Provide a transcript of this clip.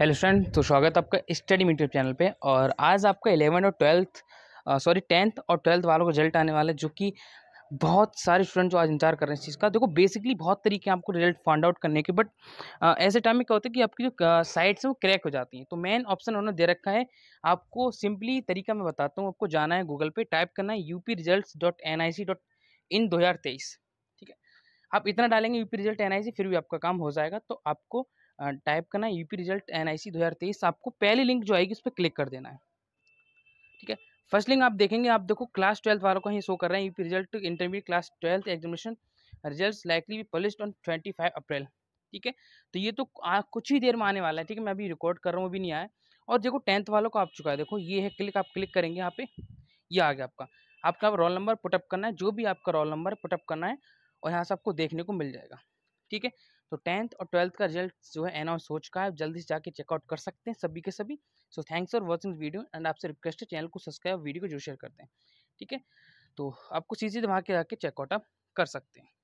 hello student तो स्वागत आपका स्टडी मीटर चैनल पे और आज आपका एलेवन और ट्वेल्थ सॉरी टेंथ और ट्वेल्थ वालों का रिजल्ट आने वाला है जो कि बहुत सारे स्टूडेंट जो आज इंतजार कर रहे हैं इस चीज़ का देखो बेसिकली बहुत तरीके हैं आपको रिजल्ट फाइंड आउट करने के बट ऐसे टाइम में क्या होता है कि आपकी जो साइट्स हैं वो क्रैक हो जाती हैं तो मेन ऑप्शन उन्होंने दे रखा है आपको सिंपली तरीका मैं बताता हूँ आपको जाना है गूगल पर टाइप करना है U P result dot N I C dot in दो हज़ार तेईस ठीक है आप इतना डालेंगे U P result N I C फिर भी आपका काम हो जाएगा तो आपको टाइप करना है यूपी रिजल्ट एनआईसी 2023 आपको पहली लिंक जो आएगी उस पर क्लिक कर देना है ठीक है फर्स्ट लिंक आप देखेंगे आप देखो क्लास ट्वेल्थ वालों को ही शो कर रहे हैं UP result intermediate class twelfth examination result likely भी पब्लिश ऑन ट्वेंटी अप्रैल ठीक है तो ये तो आ, कुछ ही देर में आने वाला है ठीक है मैं अभी रिकॉर्ड कर रहा हूँ अभी नहीं आया और देखो टेंथ वालों को आप चुका है देखो ये है क्लिक आप क्लिक करेंगे यहाँ पे ये आ गया आपका आपका रोल नंबर पुटअप करना है जो भी आपका रोल नंबर पुटअप करना है और यहाँ से आपको देखने को मिल जाएगा ठीक है तो टेंथ और ट्वेल्थ का रिजल्ट जो है अनाउंस हो चुका है जल्दी से जाके चेकआउट कर सकते हैं सभी के सभी so thanks for watching video and आपसे रिक्वेस्ट है चैनल को सब्सक्राइब वीडियो को जो शेयर करते हैं ठीक है तो आपको सीधे दिमाग के जाके चेकआउट आप कर सकते हैं